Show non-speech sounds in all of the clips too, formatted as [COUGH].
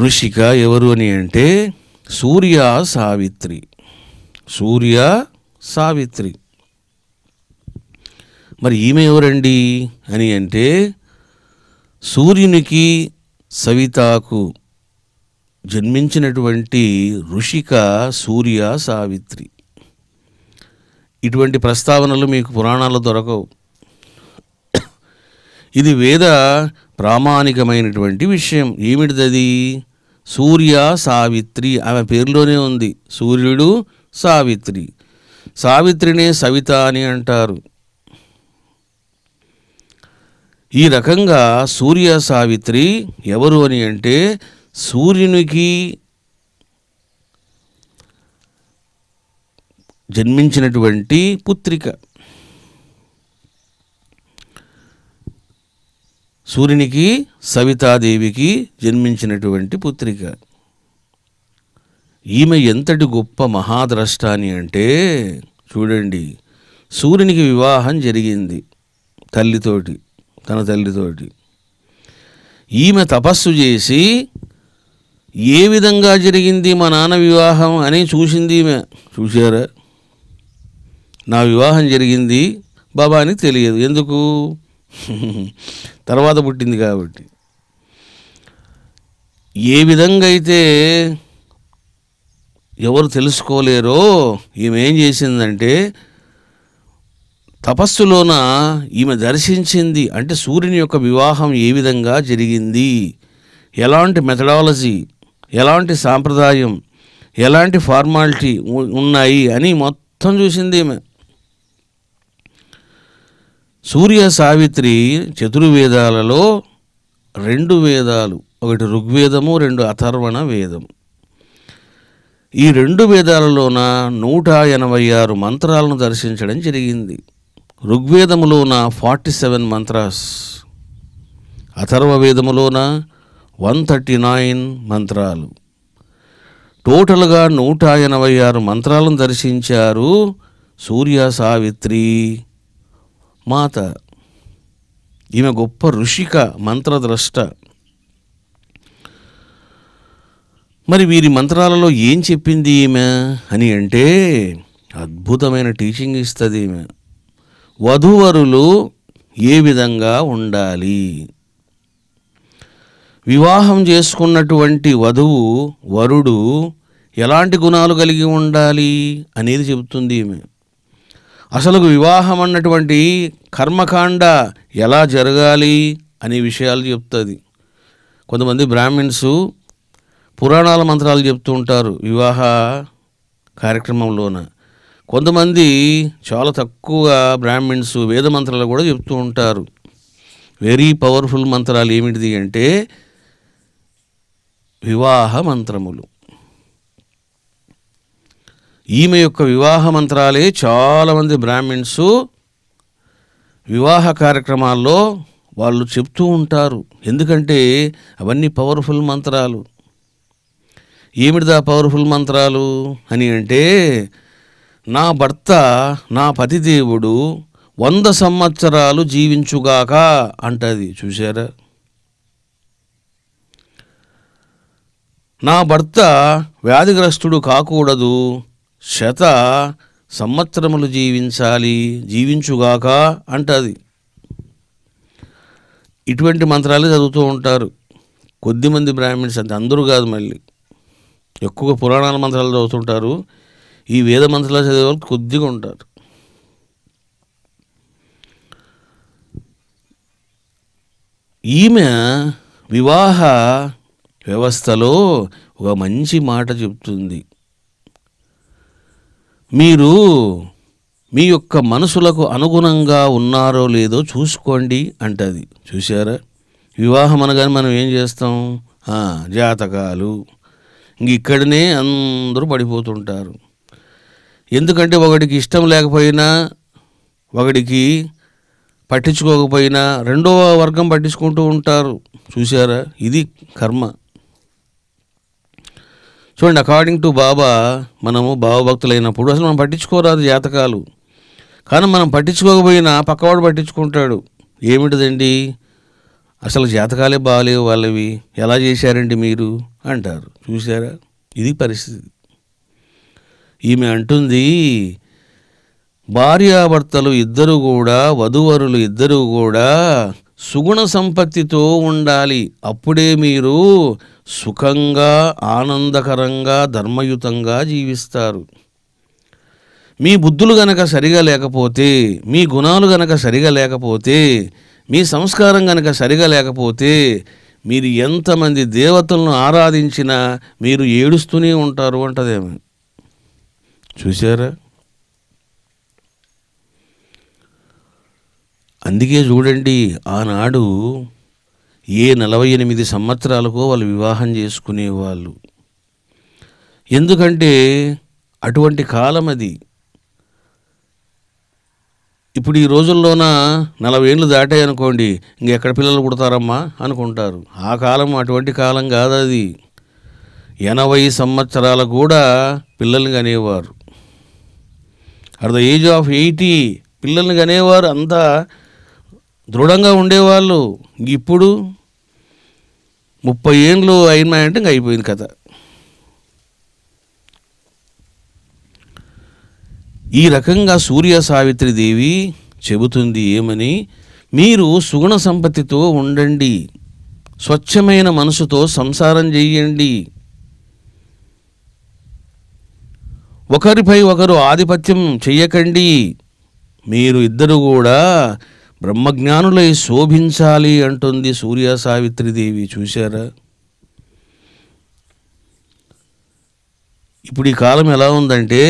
ఋషిక ఎవరు అని అంటే సూర్య సావిత్రి సూర్య సావిత్రి మరి ఈమె ఎవరండి అని అంటే సూర్యునికి సవితాకు జన్మించినటువంటి ఋషిక సూర్య సావిత్రి ఇటువంటి ప్రస్తావనలు మీకు పురాణాలు దొరకవు ఇది వేద ప్రామాణికమైనటువంటి విషయం ఏమిటిది సూర్య సావిత్రి ఆమె పేరులోనే ఉంది సూర్యుడు సావిత్రి సావిత్రినే సవిత అని అంటారు ఈ రకంగా సూర్య సావిత్రి ఎవరు అని అంటే సూర్యునికి జన్మించినటువంటి పుత్రిక సూర్యునికి సవితాదేవికి జన్మించినటువంటి పుత్రిక ఈమె ఎంతటి గొప్ప మహాద్రష్ట అని అంటే చూడండి సూర్యునికి వివాహం జరిగింది తల్లితోటి తన తల్లితోటి ఈమె తపస్సు చేసి ఏ విధంగా జరిగింది మా నాన్న వివాహం అని చూసింది ఈమె చూశారా నా వివాహం జరిగింది బాబా అని తెలియదు ఎందుకు [LAUGHS] తర్వాత పుట్టింది కాబట్టి ఏ విధంగా అయితే ఎవరు తెలుసుకోలేరో ఏం చేసిందంటే తపస్సులోన ఈమె దర్శించింది అంటే సూర్యుని యొక్క వివాహం ఏ విధంగా జరిగింది ఎలాంటి మెథడాలజీ ఎలాంటి సాంప్రదాయం ఎలాంటి ఫార్మాలిటీ ఉన్నాయి అని మొత్తం చూసింది ఈమె సూర్య సావిత్రి చతుర్వేదాలలో రెండు వేదాలు ఒకటి ఋగ్వేదము రెండు అథర్వణ వేదం ఈ రెండు వేదాలలోన నూట ఎనభై ఆరు మంత్రాలను దర్శించడం జరిగింది ఋగ్వేదములోన ఫార్టీ సెవెన్ మంత్రాస్ అథర్వ వేదములోన వన్ థర్టీ నైన్ మంత్రాలు టోటల్గా నూట ఎనభై ఆరు మంత్రాలను దర్శించారు సూర్య సావిత్రి మాత ఈమె గొప్ప ఋషిక మంత్రద్రష్ట మరి వీరి మంత్రాలలో ఏం చెప్పింది ఈమె అని అంటే అద్భుతమైన టీచింగ్ ఇస్తుంది ఈమె వధూవరులు ఏ విధంగా ఉండాలి వివాహం చేసుకున్నటువంటి వధువు వరుడు ఎలాంటి గుణాలు కలిగి ఉండాలి అనేది చెబుతుంది ఈమె అసలు వివాహం అన్నటువంటి కర్మకాండ ఎలా జరగాలి అనే విషయాలు చెప్తుంది కొంతమంది బ్రాహ్మిన్స్ పురాణాల మంత్రాలు చెప్తూ ఉంటారు వివాహ కార్యక్రమంలోన కొంతమంది చాలా తక్కువగా బ్రాహ్మిన్స్ వేద మంత్రాలు కూడా చెప్తూ ఉంటారు వెరీ పవర్ఫుల్ మంత్రాలు ఏమిటిది అంటే వివాహ మంత్రములు ఈమె యొక్క వివాహ మంత్రాలే చాలామంది బ్రాహ్మిన్స్ వివాహ కార్యక్రమాల్లో వాళ్ళు చెప్తూ ఉంటారు ఎందుకంటే అవన్నీ పవర్ఫుల్ మంత్రాలు ఏమిటిదా పవర్ఫుల్ మంత్రాలు అని అంటే నా భర్త నా పతిదేవుడు వంద సంవత్సరాలు జీవించుగాక అంటది చూశారా నా భర్త వ్యాధిగ్రస్తుడు కాకూడదు శత సంవత్సరములు జీవించాలి జీవించుగాక అంటది ఇటువంటి మంత్రాలు చదువుతూ ఉంటారు కొద్దిమంది బ్రాహ్మిన్స్ అంటే అందరూ కాదు మళ్ళీ ఎక్కువగా పురాణాల మంత్రాలు చదువుతుంటారు ఈ వేద మంత్రాలు చదివే వాళ్ళు కొద్దిగా ఉంటారు ఈమె వివాహ వ్యవస్థలో ఒక మంచి మాట చెప్తుంది మీరు మీ యొక్క మనసులకు అనుగుణంగా ఉన్నారో లేదో చూసుకోండి అంటది చూసారా వివాహం అనగానే మనం ఏం చేస్తాం జాతకాలు ఇక్కడనే అందరూ పడిపోతుంటారు ఎందుకంటే ఒకటికి ఇష్టం లేకపోయినా ఒకటికి పట్టించుకోకపోయినా రెండవ వర్గం పట్టించుకుంటూ ఉంటారు చూసారా ఇది కర్మ చూడండి అకార్డింగ్ టు బాబా మనము భావభక్తులైనప్పుడు అసలు మనం పట్టించుకోరాదు జాతకాలు కానీ మనం పట్టించుకోకపోయినా పక్కవాడు పట్టించుకుంటాడు ఏమిటిదండి అసలు జాతకాలే బాగాలేవు వాళ్ళవి ఎలా చేశారండి మీరు అంటారు చూసారా ఇది పరిస్థితి ఈమె అంటుంది భార్యాభర్తలు ఇద్దరు కూడా వధువరులు ఇద్దరు కూడా సుగుణ సంపత్తితో ఉండాలి అప్పుడే మీరు సుఖంగా ఆనందకరంగా ధర్మయుతంగా జీవిస్తారు మీ బుద్ధులు గనక సరిగా లేకపోతే మీ గుణాలు గనక సరిగా లేకపోతే మీ సంస్కారం గనక సరిగా లేకపోతే మీరు ఎంతమంది దేవతలను ఆరాధించినా మీరు ఏడుస్తూనే ఉంటారు అంటదేమో చూసారా అందుకే చూడండి ఆనాడు ఏ నలభై ఎనిమిది సంవత్సరాలకో వాళ్ళు వివాహం చేసుకునేవాళ్ళు ఎందుకంటే అటువంటి కాలం అది ఇప్పుడు ఈ రోజుల్లోన నలభై ఏళ్ళు దాటాయి అనుకోండి ఇంకెక్కడ పిల్లలు పుడతారమ్మా అనుకుంటారు ఆ కాలం అటువంటి కాలం కాదు అది ఎనభై సంవత్సరాలు కూడా పిల్లల్ని కనేవారు at the age of eighty పిల్లల్ని కనేవారు అంతా దృఢంగా ఉండేవాళ్ళు ఇప్పుడు ముప్పై ఏళ్ళు అయినాయంటే ఇంక అయిపోయింది కథ ఈ రకంగా సూర్య సావిత్రి దేవి చెబుతుంది ఏమని మీరు సుగుణ సంపత్తితో ఉండండి స్వచ్ఛమైన మనసుతో సంసారం చెయ్యండి ఒకరిపై ఒకరు ఆధిపత్యం చెయ్యకండి మీరు ఇద్దరు కూడా బ్రహ్మజ్ఞానులై శోభించాలి అంటుంది సూర్య సావిత్రిదేవి చూశారా ఇప్పుడు ఈ కాలం ఎలా ఉందంటే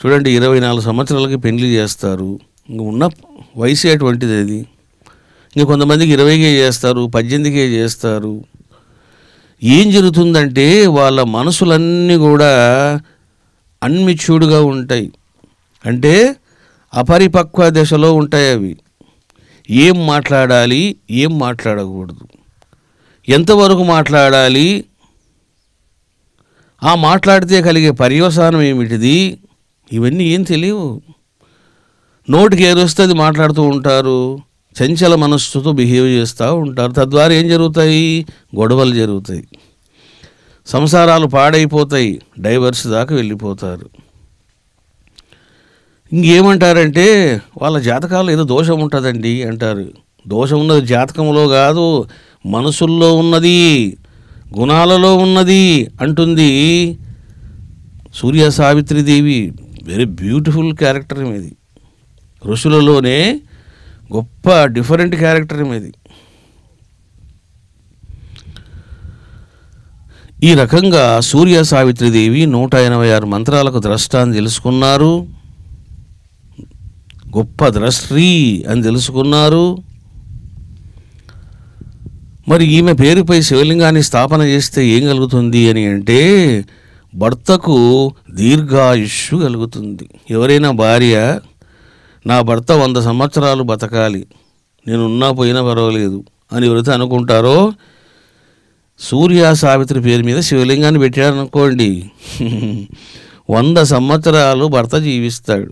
చూడండి ఇరవై నాలుగు సంవత్సరాలకి పెళ్లి చేస్తారు ఇంక ఉన్న వయసు అటువంటిది అది ఇంకా కొంతమందికి ఇరవైకే చేస్తారు పద్దెనిమిదికే చేస్తారు ఏం జరుగుతుందంటే వాళ్ళ మనసులన్నీ కూడా అన్మిచ్యూడ్గా ఉంటాయి అంటే అపరిపక్వ దశలో ఉంటాయి అవి ఏం మాట్లాడాలి ఏం మాట్లాడకూడదు ఎంతవరకు మాట్లాడాలి ఆ మాట్లాడితే కలిగే పర్యవసానం ఏమిటిది ఇవన్నీ ఏం తెలియవు నోటికి వస్తే అది మాట్లాడుతూ ఉంటారు చంచల మనస్సుతో బిహేవ్ చేస్తూ ఉంటారు తద్వారా ఏం జరుగుతాయి గొడవలు జరుగుతాయి సంసారాలు పాడైపోతాయి డైవర్స్ దాకా వెళ్ళిపోతారు ఇంకేమంటారంటే వాళ్ళ జాతకాలు ఏదో దోషం ఉంటుందండి అంటారు దోషం ఉన్నది జాతకంలో కాదు మనసుల్లో ఉన్నది గుణాలలో ఉన్నది అంటుంది Surya Savitridevi very beautiful character ఇది ఋషులలోనే గొప్ప డిఫరెంట్ క్యారెక్టర్ ఇది ఈ రకంగా సూర్య సావిత్రిదేవి నూట ఎనభై ఆరు మంత్రాలకు ద్రష్టాన్ని తెలుసుకున్నారు గొప్ప ద్రష్ట్రి అని తెలుసుకున్నారు మరి ఈమె పేరుపై శివలింగాన్ని స్థాపన చేస్తే ఏం కలుగుతుంది అని అంటే భర్తకు దీర్ఘాయుష్యు కలుగుతుంది ఎవరైనా భార్య నా భర్త వంద సంవత్సరాలు బతకాలి నేను ఉన్నా పోయినా పర్వాలేదు అని ఎవరైతే అనుకుంటారో సూర్య సావిత్రి పేరు మీద శివలింగాన్ని పెట్టాడనుకోండి [LAUGHS] వంద సంవత్సరాలు భర్త జీవిస్తాడు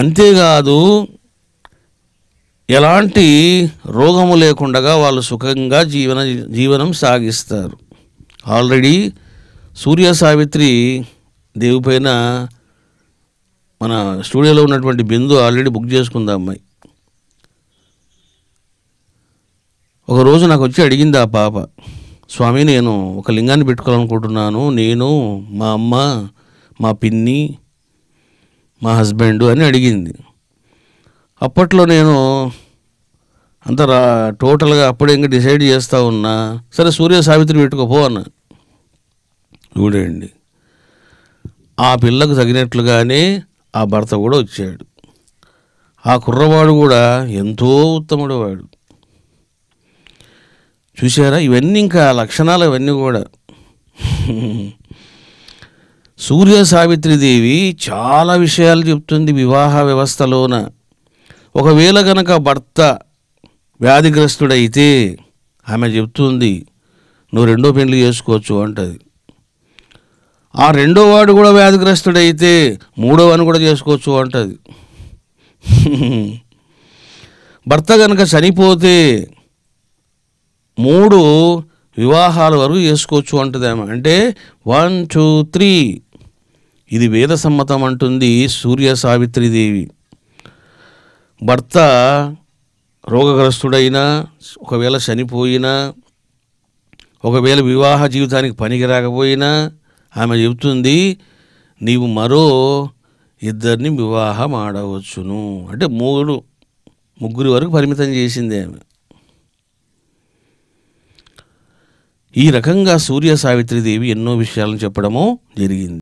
అంతేకాదు ఎలాంటి రోగము లేకుండా వాళ్ళు సుఖంగా జీవన జీవనం సాగిస్తారు ఆల్రెడీ సూర్య సావిత్రి దేవి పైన మన స్టూడియోలో ఉన్నటువంటి బిందు ఆల్రెడీ బుక్ చేసుకుందా అమ్మాయి ఒకరోజు నాకు వచ్చి అడిగింది ఆ పాప స్వామి నేను ఒక లింగాన్ని పెట్టుకోవాలనుకుంటున్నాను నేను మా అమ్మ మా పిన్ని మా హస్బెండు అని అడిగింది అప్పట్లో నేను అంత రా టోటల్గా అప్పుడే ఇంకా డిసైడ్ చేస్తూ ఉన్నా సరే సూర్య సావిత్రి పెట్టుకోపో అన్న చూడండి ఆ పిల్లకు తగినట్లుగానే ఆ భర్త కూడా వచ్చాడు ఆ కుర్రవాడు కూడా ఎంతో ఉత్తముడు వాడు చూసారా ఇవన్నీ ఇంకా లక్షణాలు ఇవన్నీ కూడా సూర్య సావిత్రిదేవి చాలా విషయాలు చెప్తుంది వివాహ వ్యవస్థలోన ఒకవేళ గనక భర్త వ్యాధిగ్రస్తుడైతే ఆమె చెప్తుంది నువ్వు రెండో పెళ్లి చేసుకోవచ్చు అంటది ఆ రెండో వాడు కూడా వ్యాధిగ్రస్తుడైతే మూడో అని కూడా చేసుకోవచ్చు అంటది భర్త కనుక చనిపోతే మూడు వివాహాల వరకు చేసుకోవచ్చు అంటది ఆమె అంటే వన్ టూ త్రీ ఇది వేద సమ్మతం అంటుంది సూర్య సావిత్రిదేవి భర్త రోగగ్రస్తుడైనా ఒకవేళ చనిపోయినా ఒకవేళ వివాహ జీవితానికి పనికి రాకపోయినా ఆమె చెబుతుంది నీవు మరో ఇద్దరిని వివాహం ఆడవచ్చును అంటే మూడు ముగ్గురి వరకు పరిమితం చేసింది ఆమె ఈ రకంగా సూర్య సావిత్రిదేవి ఎన్నో విషయాలను చెప్పడము జరిగింది